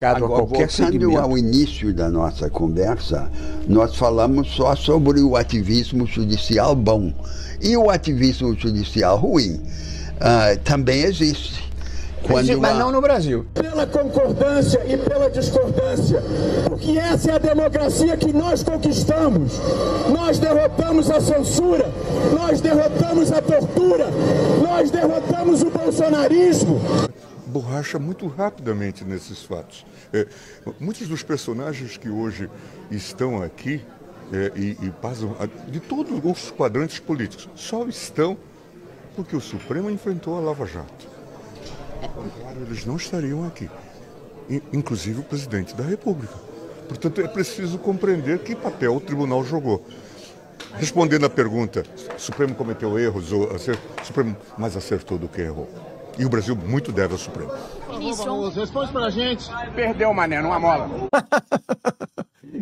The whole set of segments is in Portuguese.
Agora, qualquer voltando segmento. ao início da nossa conversa, nós falamos só sobre o ativismo judicial bom e o ativismo judicial ruim. Uh, também existe. Quando uma... Mas não no Brasil. Pela concordância e pela discordância, porque essa é a democracia que nós conquistamos. Nós derrotamos a censura, nós derrotamos a tortura, nós derrotamos o bolsonarismo borracha muito rapidamente nesses fatos. É, muitos dos personagens que hoje estão aqui é, e, e passam a, de todos os quadrantes políticos só estão porque o Supremo enfrentou a Lava Jato. Claro, eles não estariam aqui, inclusive o presidente da República. Portanto, é preciso compreender que papel o tribunal jogou. Respondendo à pergunta, o Supremo cometeu erros, ou acertou, o Supremo mais acertou do que errou. E o Brasil muito deve ao Supremo. Ministro, responde pra gente. Perdeu, Mané, numa é mola.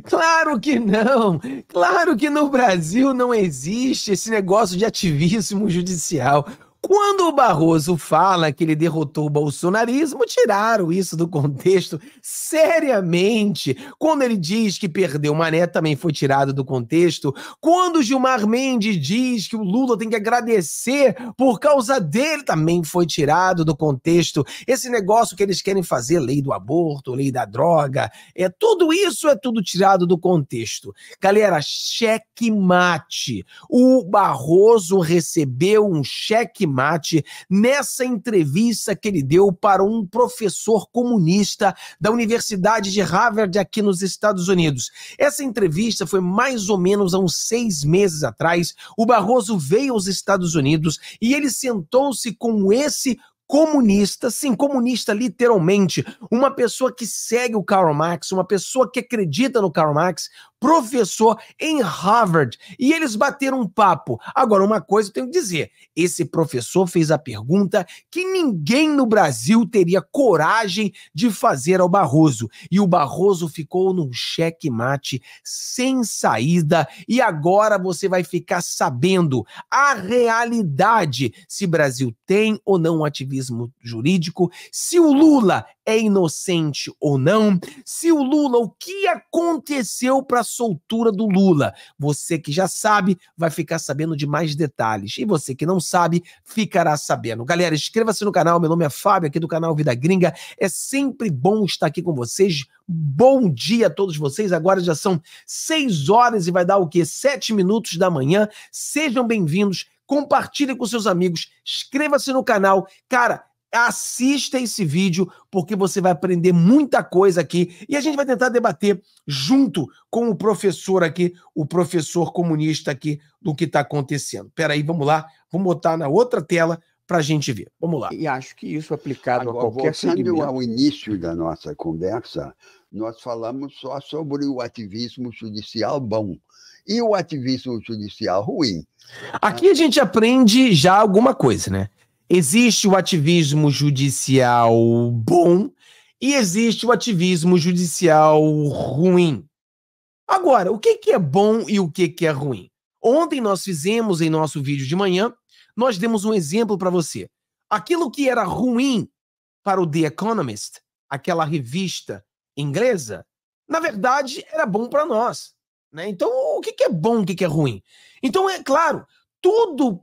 Claro que não! Claro que no Brasil não existe esse negócio de ativismo judicial. Quando o Barroso fala que ele derrotou o bolsonarismo, tiraram isso do contexto seriamente. Quando ele diz que perdeu o Mané, também foi tirado do contexto. Quando Gilmar Mendes diz que o Lula tem que agradecer por causa dele, também foi tirado do contexto. Esse negócio que eles querem fazer, lei do aborto, lei da droga, é tudo isso é tudo tirado do contexto. Galera, cheque mate. O Barroso recebeu um cheque Mate nessa entrevista que ele deu para um professor comunista da Universidade de Harvard aqui nos Estados Unidos. Essa entrevista foi mais ou menos há uns seis meses atrás. O Barroso veio aos Estados Unidos e ele sentou-se com esse comunista, sim, comunista literalmente, uma pessoa que segue o Karl Marx, uma pessoa que acredita no Karl Marx, professor em Harvard, e eles bateram um papo. Agora, uma coisa eu tenho que dizer: esse professor fez a pergunta que ninguém no Brasil teria coragem de fazer ao Barroso, e o Barroso ficou num checkmate sem saída, e agora você vai ficar sabendo a realidade se Brasil tem ou não ativismo jurídico, se o Lula é inocente ou não, se o Lula, o que aconteceu para soltura do Lula. Você que já sabe vai ficar sabendo de mais detalhes. E você que não sabe ficará sabendo. Galera, inscreva-se no canal. Meu nome é Fábio, aqui do canal Vida Gringa. É sempre bom estar aqui com vocês. Bom dia a todos vocês. Agora já são seis horas e vai dar o quê? sete minutos da manhã. Sejam bem-vindos compartilhe com seus amigos, inscreva-se no canal. Cara, assista esse vídeo, porque você vai aprender muita coisa aqui e a gente vai tentar debater junto com o professor aqui, o professor comunista aqui, do que está acontecendo. Peraí, vamos lá, vamos botar na outra tela para a gente ver. Vamos lá. E acho que isso é aplicado Agora, a qualquer segmento... ao início da nossa conversa, nós falamos só sobre o ativismo judicial bom e o ativismo judicial ruim. Aqui a gente aprende já alguma coisa, né? Existe o ativismo judicial bom e existe o ativismo judicial ruim. Agora, o que, que é bom e o que, que é ruim? Ontem nós fizemos em nosso vídeo de manhã, nós demos um exemplo para você. Aquilo que era ruim para o The Economist, aquela revista inglesa, na verdade era bom para nós. Né? Então, o que, que é bom, o que, que é ruim? Então, é claro, tudo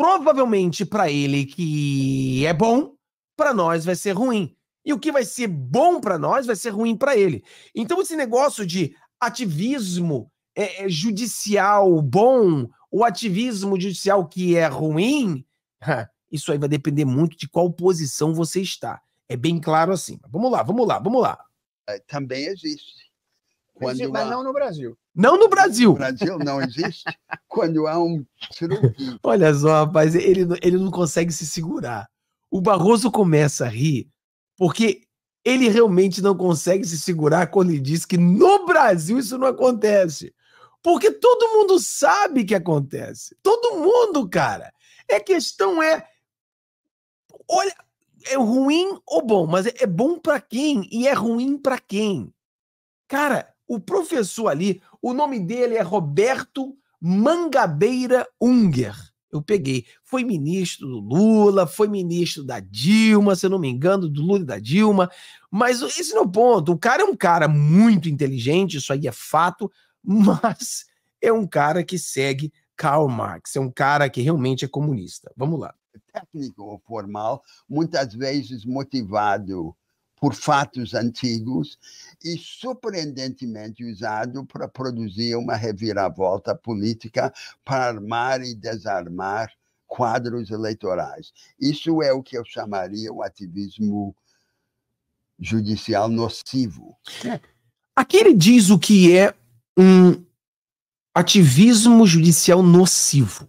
provavelmente para ele que é bom, para nós vai ser ruim. E o que vai ser bom para nós vai ser ruim para ele. Então esse negócio de ativismo é, é judicial bom ou ativismo judicial que é ruim, isso aí vai depender muito de qual posição você está. É bem claro assim. Vamos lá, vamos lá, vamos lá. É, também existe quando mas há... não no Brasil. Não no Brasil. No Brasil não existe quando há um truque. Olha só, rapaz, ele, ele não consegue se segurar. O Barroso começa a rir porque ele realmente não consegue se segurar quando ele diz que no Brasil isso não acontece. Porque todo mundo sabe que acontece. Todo mundo, cara. A é questão é. Olha, é ruim ou bom, mas é, é bom para quem e é ruim para quem. Cara, o professor ali, o nome dele é Roberto Mangabeira Unger. Eu peguei. Foi ministro do Lula, foi ministro da Dilma, se eu não me engano, do Lula e da Dilma. Mas esse não é o ponto. O cara é um cara muito inteligente, isso aí é fato, mas é um cara que segue Karl Marx, é um cara que realmente é comunista. Vamos lá. Técnico ou formal, muitas vezes motivado por fatos antigos e surpreendentemente usado para produzir uma reviravolta política para armar e desarmar quadros eleitorais. Isso é o que eu chamaria o ativismo judicial nocivo. Né? Aqui ele diz o que é um ativismo judicial nocivo.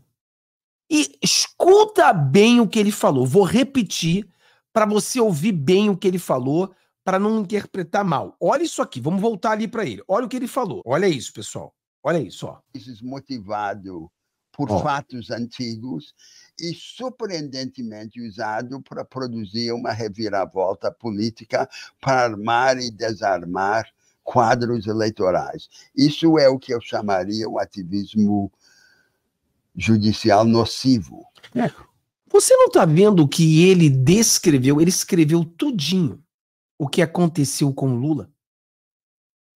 E escuta bem o que ele falou. Vou repetir para você ouvir bem o que ele falou, para não interpretar mal. Olha isso aqui, vamos voltar ali para ele. Olha o que ele falou. Olha isso, pessoal. Olha isso, ó. É desmotivado por fatos antigos e surpreendentemente usado para produzir uma reviravolta política para armar e desarmar quadros eleitorais. Isso é o que eu chamaria o ativismo judicial nocivo. É. Você não está vendo que ele descreveu, ele escreveu tudinho o que aconteceu com Lula?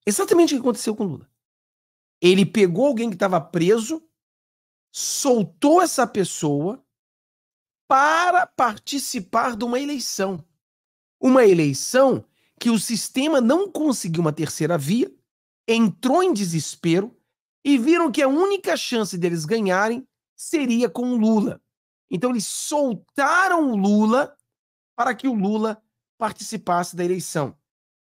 Exatamente o que aconteceu com Lula. Ele pegou alguém que estava preso, soltou essa pessoa para participar de uma eleição. Uma eleição que o sistema não conseguiu uma terceira via, entrou em desespero e viram que a única chance deles ganharem seria com Lula. Então eles soltaram o Lula para que o Lula participasse da eleição.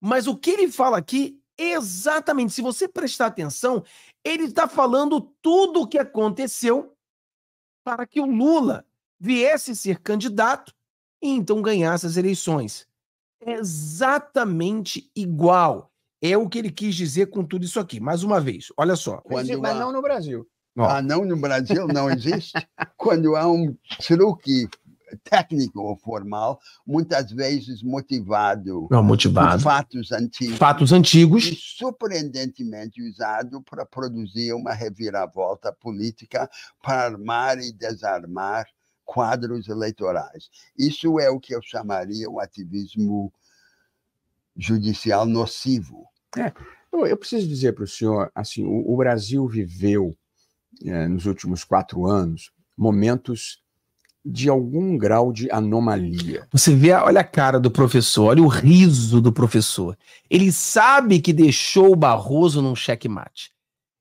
Mas o que ele fala aqui, exatamente, se você prestar atenção, ele está falando tudo o que aconteceu para que o Lula viesse ser candidato e então ganhasse as eleições. É exatamente igual. É o que ele quis dizer com tudo isso aqui. Mais uma vez, olha só. Mas, mas não no Brasil. Ah, não, no Brasil não existe. Quando há um truque técnico ou formal, muitas vezes motivado, não, motivado. por fatos antigos. Fatos antigos. E surpreendentemente usado para produzir uma reviravolta política para armar e desarmar quadros eleitorais. Isso é o que eu chamaria um ativismo judicial nocivo. É, eu, eu preciso dizer para o senhor, assim, o, o Brasil viveu é, nos últimos quatro anos, momentos de algum grau de anomalia. Você vê, olha a cara do professor, olha o riso do professor. Ele sabe que deixou o Barroso num checkmate.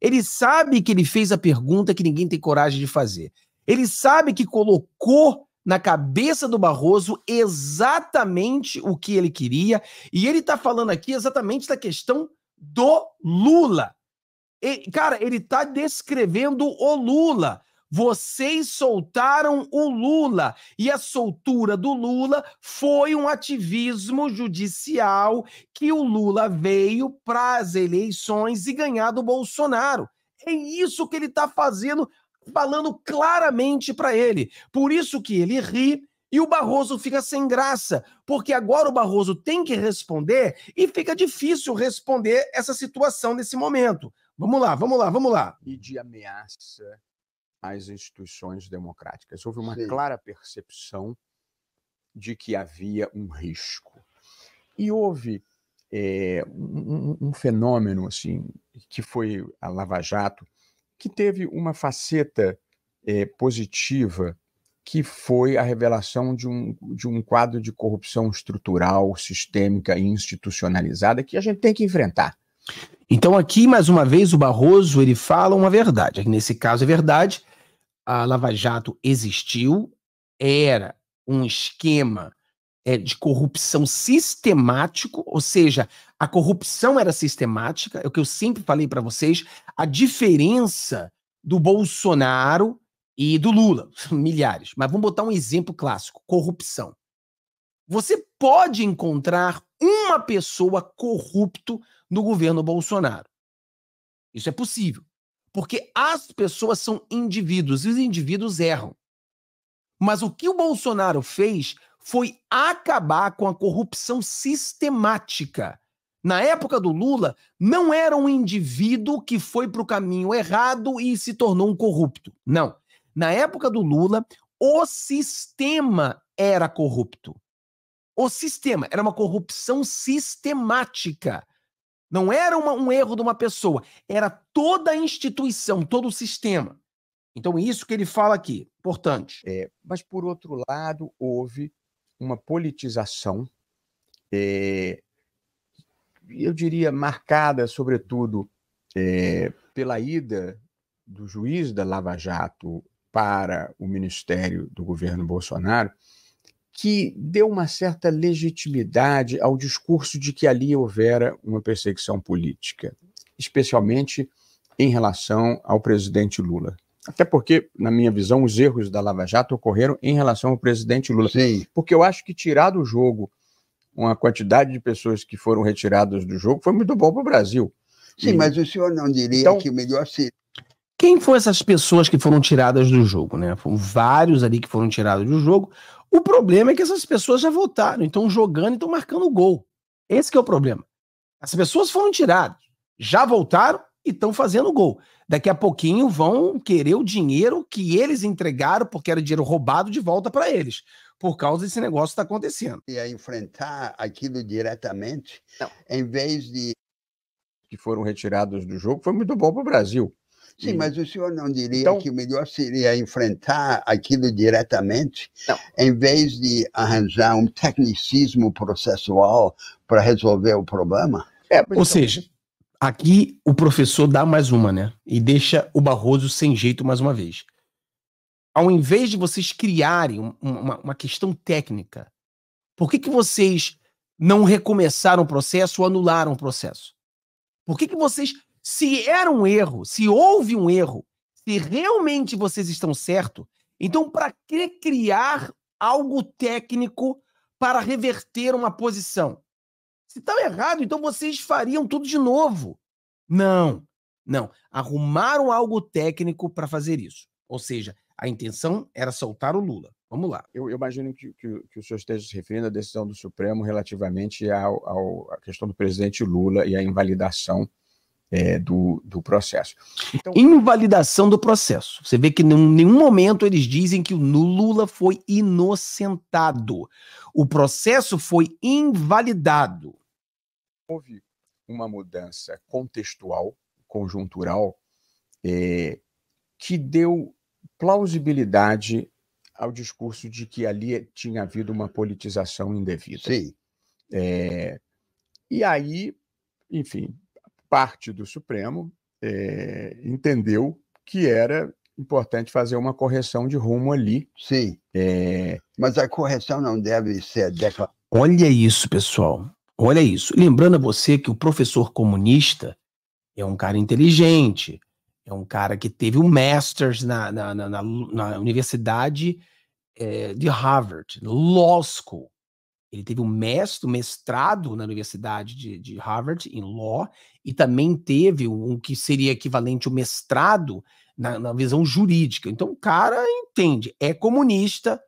Ele sabe que ele fez a pergunta que ninguém tem coragem de fazer. Ele sabe que colocou na cabeça do Barroso exatamente o que ele queria. E ele está falando aqui exatamente da questão do Lula cara, ele está descrevendo o Lula. Vocês soltaram o Lula. E a soltura do Lula foi um ativismo judicial que o Lula veio para as eleições e ganhar do Bolsonaro. É isso que ele está fazendo, falando claramente para ele. Por isso que ele ri e o Barroso fica sem graça, porque agora o Barroso tem que responder e fica difícil responder essa situação nesse momento. Vamos lá, vamos lá, vamos lá. E de ameaça às instituições democráticas. Houve uma Sim. clara percepção de que havia um risco. E houve é, um, um, fenômeno assim que foi a Lava Jato, que teve uma faceta é, positiva, que foi a revelação de um, de um quadro de corrupção estrutural, sistêmica e institucionalizada que a gente tem que enfrentar. Então aqui, mais uma vez, o Barroso ele fala uma verdade. nesse caso é verdade. A Lava Jato existiu, era um esquema é, de corrupção sistemático, ou seja, a corrupção era sistemática, é o que eu sempre falei para vocês, a diferença do Bolsonaro e do Lula, milhares. Mas vamos botar um exemplo clássico: corrupção. Você pode encontrar uma pessoa corrupto no governo Bolsonaro. Isso é possível. Porque as pessoas são indivíduos e os indivíduos erram. Mas o que o Bolsonaro fez foi acabar com a corrupção sistemática. Na época do Lula, não era um indivíduo que foi para o caminho errado e se tornou um corrupto. Não. Na época do Lula, o sistema era corrupto. O sistema era uma corrupção sistemática. Não era uma, um erro de uma pessoa, era toda a instituição, todo o sistema. Então, isso que ele fala aqui, importante. É, mas, por outro lado, houve uma politização, é, eu diria, marcada, sobretudo, é, pela ida do juiz da Lava Jato para o ministério do governo Bolsonaro, que deu uma certa legitimidade ao discurso de que ali houvera uma perseguição política, especialmente em relação ao presidente Lula. Até porque, na minha visão, os erros da Lava Jato ocorreram em relação ao presidente Lula. Sim. Porque eu acho que tirar do jogo uma quantidade de pessoas que foram retiradas do jogo foi muito bom para o Brasil. Sim, e... mas o senhor não diria então, que melhor seria. Quem foram essas pessoas que foram tiradas do jogo, né? Foram vários ali que foram tirados do jogo. O problema é que essas pessoas já votaram, então jogando, e estão marcando o gol. Esse é o problema. As pessoas foram tiradas, já voltaram e estão fazendo gol. Daqui a pouquinho vão querer o dinheiro que eles entregaram, porque era dinheiro roubado, de volta para eles, por causa desse negócio que está acontecendo. E a enfrentar aquilo diretamente, Não. em vez de. que foram retirados do jogo, foi muito bom para o Brasil. Sim, mas o senhor não diria então, que o melhor seria enfrentar aquilo diretamente, não. em vez de arranjar um tecnicismo processual para resolver o problema? É, Ou então... seja, aqui o professor dá mais uma, né? E deixa o Barroso sem jeito mais uma vez. Ao invés de vocês criarem uma, uma questão técnica, por que, que vocês não recomeçaram o processo ou anularam o processo? Por que, que vocês se era um erro, se houve um erro, se realmente vocês estão certo, então para que criar algo técnico para reverter uma posição? Se estava tá errado, então vocês fariam tudo de novo. Não, não. Arrumaram algo técnico para fazer isso. Ou seja, a intenção era soltar o Lula. Vamos lá. Eu, eu imagino que, que, que, o senhor esteja se referindo à decisão do Supremo relativamente ao, ao, à questão do presidente Lula e à invalidação é, do, do processo. Então, Invalidação do processo. Você vê que em nenhum momento eles dizem que o Lula foi inocentado. O processo foi invalidado. Houve uma mudança contextual, conjuntural, é, que deu plausibilidade ao discurso de que ali tinha havido uma politização indevida. Sim. É, e aí, enfim, parte do Supremo é, entendeu que era importante fazer uma correção de rumo ali. Sim. É... Mas a correção não deve ser declarada. Olha isso, pessoal. Olha isso. Lembrando a você que o professor comunista é um cara inteligente, é um cara que teve um master's na, na, na, na, na universidade é, de Harvard, Law School. Ele teve um mestre, um mestrado na Universidade de, de, Harvard em Law e também teve um que seria equivalente ao mestrado na, na visão jurídica. Então o cara entende, é comunista,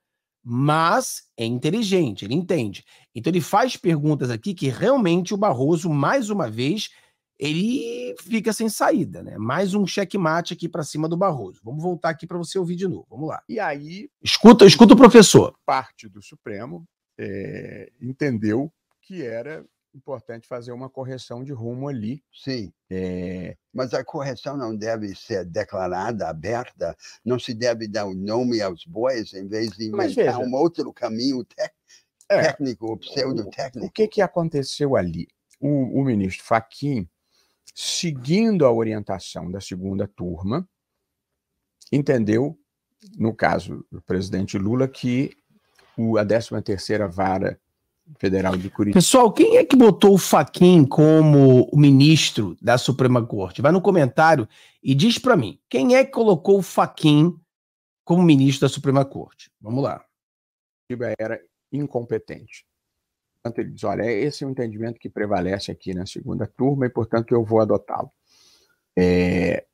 mas é inteligente, ele entende. Então ele faz perguntas aqui que realmente o Barroso, mais uma vez, ele fica sem saída, né? Mais um checkmate aqui para cima do Barroso. Vamos voltar aqui para você ouvir de novo. Vamos lá. E aí, escuta, escuta o professor. Parte do Supremo é, entendeu que era importante fazer uma correção de rumo ali. Sim. É... Mas a correção não deve ser declarada, aberta, não se deve dar o um nome aos bois em vez de inventar um outro caminho te... é. técnico, pseudo-técnico. O, que, que aconteceu ali? O, o ministro Fachin, seguindo a orientação da segunda turma, entendeu, no caso do presidente Lula, que o, a 13 vara federal de Curitiba. Pessoal, quem é que botou o Faquin como ministro da Suprema Corte? Vai no comentário e diz para mim, quem é que colocou o Faquin como ministro da Suprema Corte? Vamos lá. Curitiba era incompetente. Portanto, ele diz, olha, é esse é o entendimento que prevalece aqui na segunda turma e, portanto, eu vou adotá-lo. É,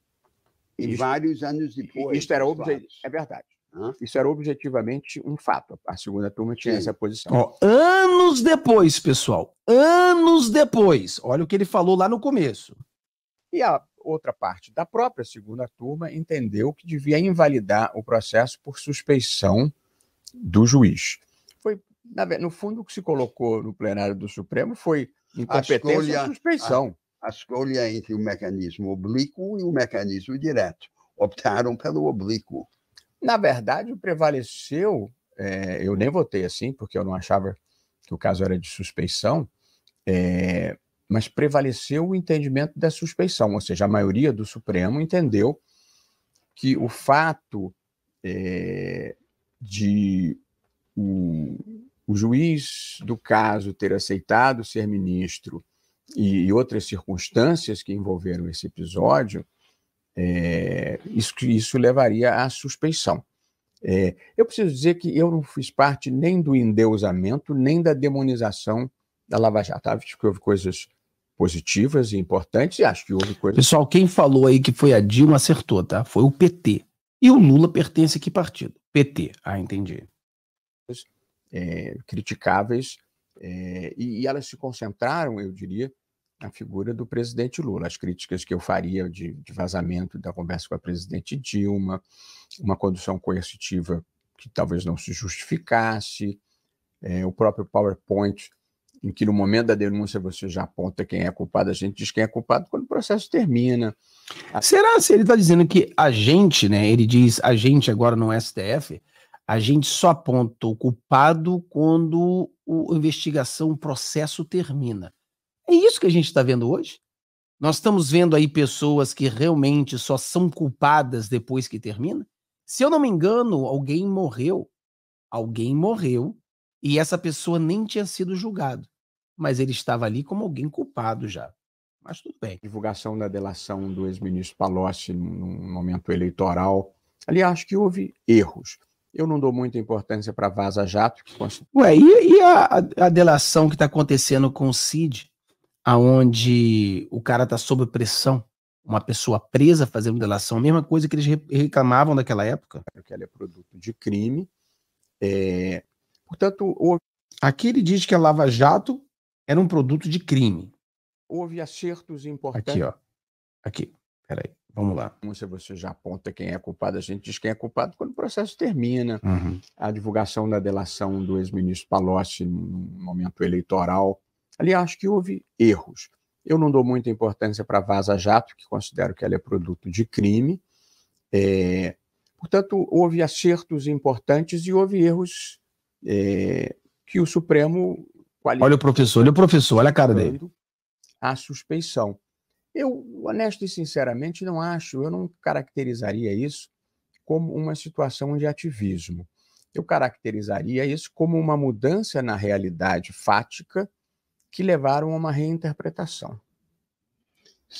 e vários anos depois. Isto era objeto, é verdade. Isso era objetivamente um fato. A segunda turma tinha Sim. essa posição. Ó, anos depois, pessoal, anos depois, olha o que ele falou lá no começo. E a outra parte da própria segunda turma entendeu que devia invalidar o processo por suspeição do juiz. Foi, no fundo, o que se colocou no plenário do Supremo foi incompetência escolha, e suspeição. A, a escolha entre o mecanismo oblíquo e o mecanismo direto. Optaram pelo oblíquo. Na verdade, prevaleceu, é, eu nem votei assim, porque eu não achava que o caso era de suspeição, é, mas prevaleceu o entendimento da suspeição, ou seja, a maioria do Supremo entendeu que o fato é, de o, o, juiz do caso ter aceitado ser ministro e, e outras circunstâncias que envolveram esse episódio é, isso, isso levaria à suspeição. É, eu preciso dizer que eu não fiz parte nem do endeusamento, nem da demonização da Lava Jato. Acho que houve coisas positivas e importantes, e acho que houve coisas. Pessoal, quem falou aí que foi a Dilma acertou, tá? Foi o PT. E o Lula pertence a que partido? PT. Ah, entendi. É, criticáveis, é, e, e elas se concentraram, eu diria, a figura do presidente Lula, as críticas que eu faria de, de vazamento da conversa com a presidente Dilma, uma condução coercitiva que talvez não se justificasse, é, o próprio PowerPoint, em que no momento da denúncia você já aponta quem é culpado, a gente diz quem é culpado quando o processo termina. Será se ele está dizendo que a gente, né? Ele diz a gente agora no STF, a gente só aponta o culpado quando a investigação, o processo termina. É isso que a gente está vendo hoje. Nós estamos vendo aí pessoas que realmente só são culpadas depois que termina. Se eu não me engano, alguém morreu. Alguém morreu e essa pessoa nem tinha sido julgado, mas ele estava ali como alguém culpado já. Mas tudo bem. Divulgação da delação do ex-ministro Palocci num momento eleitoral. Ali acho que houve erros. Eu não dou muita importância para Vaza Jato. Que... Ué, e, e a, a, delação que está acontecendo com o Cid? aonde o cara está sob pressão, uma pessoa presa fazendo delação, a mesma coisa que eles reclamavam naquela época. Que ela é produto de crime. É... Portanto, houve... aqui ele diz que a Lava Jato era um produto de crime. Houve acertos importantes. Aqui, ó. Aqui, peraí. Vamos lá. Se você já aponta quem é culpado, a gente diz quem é culpado quando o processo termina. Uhum. A divulgação da delação do ex-ministro Palocci no momento eleitoral Ali acho que houve erros. Eu não dou muita importância para Vaza Jato, que considero que ela é produto de crime. É, portanto, houve acertos importantes e houve erros é, que o Supremo. Olha o professor, olha o professor, olha a cara dele. A suspeição. Eu, honesto e sinceramente, não acho, eu não caracterizaria isso como uma situação de ativismo. Eu caracterizaria isso como uma mudança na realidade fática que levaram a uma reinterpretação.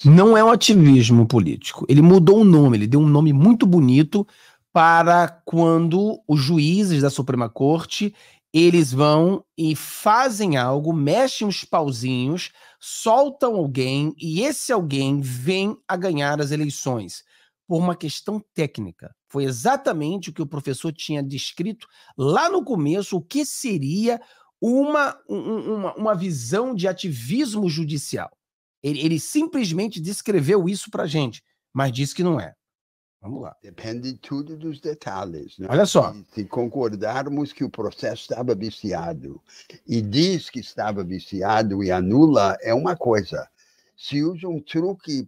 Não é um ativismo político. Ele mudou o nome, ele deu um nome muito bonito para quando os juízes da Suprema Corte eles vão e fazem algo, mexem os pauzinhos, soltam alguém e esse alguém vem a ganhar as eleições por uma questão técnica. Foi exatamente o que o professor tinha descrito lá no começo, o que seria uma, uma, uma visão de ativismo judicial. Ele, ele simplesmente descreveu isso para gente, mas disse que não é. Vamos lá. Depende tudo dos detalhes. Né? Olha só. Se concordarmos que o processo estava viciado e diz que estava viciado e anula, é uma coisa. Se usa um truque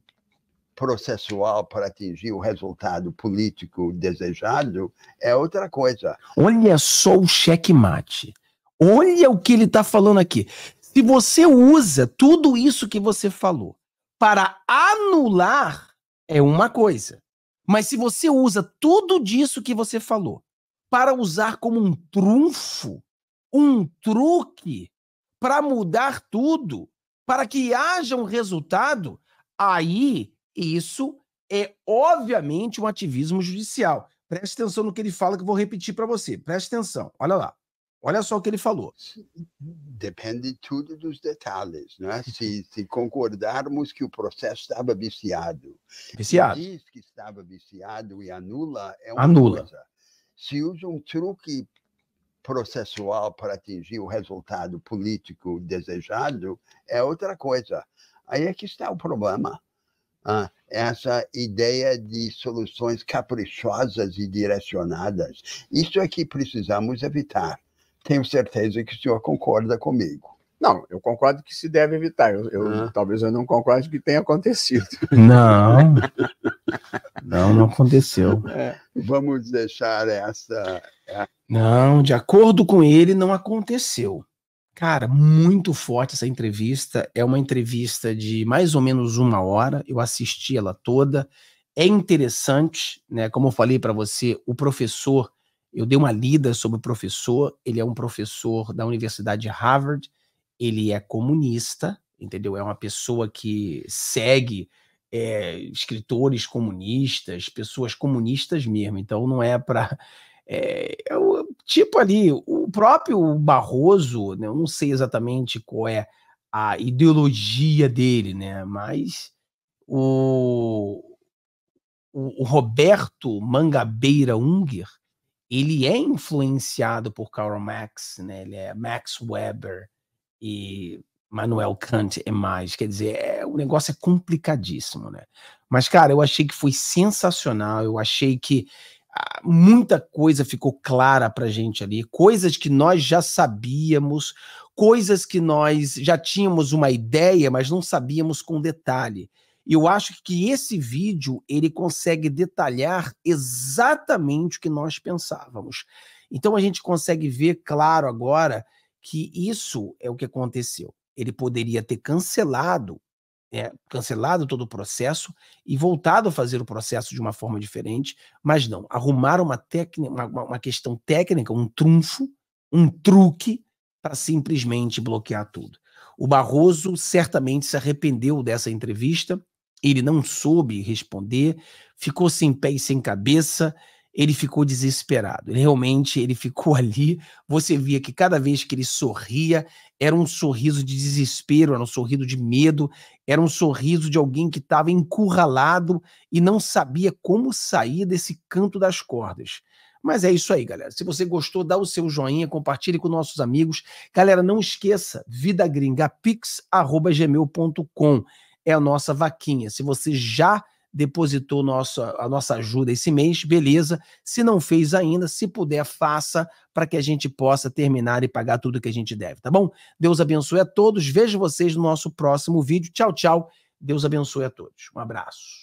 processual para atingir o resultado político desejado, é outra coisa. Olha só o checkmate. Olha o que ele está falando aqui. Se você usa tudo isso que você falou para anular, é uma coisa. Mas se você usa tudo disso que você falou para usar como um trunfo, um truque para mudar tudo, para que haja um resultado, aí isso é obviamente um ativismo judicial. Preste atenção no que ele fala que eu vou repetir para você. Preste atenção. Olha lá. Olha só o que ele falou. Depende tudo dos detalhes, né? Se, se concordarmos que o processo estava viciado, viciado, se diz que estava viciado e anula é uma anula. coisa. Se usa um truque processual para atingir o resultado político desejado é outra coisa. Aí é que está o problema. Ah, essa ideia de soluções caprichosas e direcionadas. Isso é que precisamos evitar tenho certeza que o senhor concorda comigo. Não, eu concordo que se deve evitar. Eu, eu ah. Talvez eu não concorde que tenha acontecido. Não, não, não aconteceu. É, vamos deixar essa. É. Não, de acordo com ele, não aconteceu. Cara, muito forte essa entrevista. É uma entrevista de mais ou menos uma hora. Eu assisti ela toda. É interessante, né? Como eu falei para você, o professor eu dei uma lida sobre o professor, ele é um professor da Universidade de Harvard, ele é comunista, entendeu? É uma pessoa que segue é, escritores comunistas, pessoas comunistas mesmo, então não é para. É, é o, tipo ali, o próprio Barroso, né, eu não sei exatamente qual é a ideologia dele, né, mas o, o, o Roberto Mangabeira Unger, ele é influenciado por Karl Marx, né? Ele é Max Weber e Manuel Kant é mais, quer dizer, é, o negócio é complicadíssimo, né? Mas cara, eu achei que foi sensacional, eu achei que ah, muita coisa ficou clara pra gente ali, coisas que nós já sabíamos, coisas que nós já tínhamos uma ideia, mas não sabíamos com detalhe eu acho que esse vídeo ele consegue detalhar exatamente o que nós pensávamos. Então a gente consegue ver claro agora que isso é o que aconteceu. Ele poderia ter cancelado, né, cancelado todo o processo e voltado a fazer o processo de uma forma diferente, mas não. Arrumaram uma, técnica, uma, uma questão técnica, um trunfo, um truque para simplesmente bloquear tudo. O Barroso certamente se arrependeu dessa entrevista ele não soube responder, ficou sem pé e sem cabeça, ele ficou desesperado. Ele realmente ele ficou ali. Você via que cada vez que ele sorria, era um sorriso de desespero, era um sorriso de medo, era um sorriso de alguém que estava encurralado e não sabia como sair desse canto das cordas. Mas é isso aí, galera. Se você gostou, dá o seu joinha, compartilhe com nossos amigos. Galera, não esqueça, vidagringapix.gmail.com é a nossa vaquinha. Se você já depositou nosso, a nossa ajuda esse mês, beleza. Se não fez ainda, se puder, faça para que a gente possa terminar e pagar tudo que a gente deve, tá bom? Deus abençoe a todos. Vejo vocês no nosso próximo vídeo. Tchau, tchau. Deus abençoe a todos. Um abraço.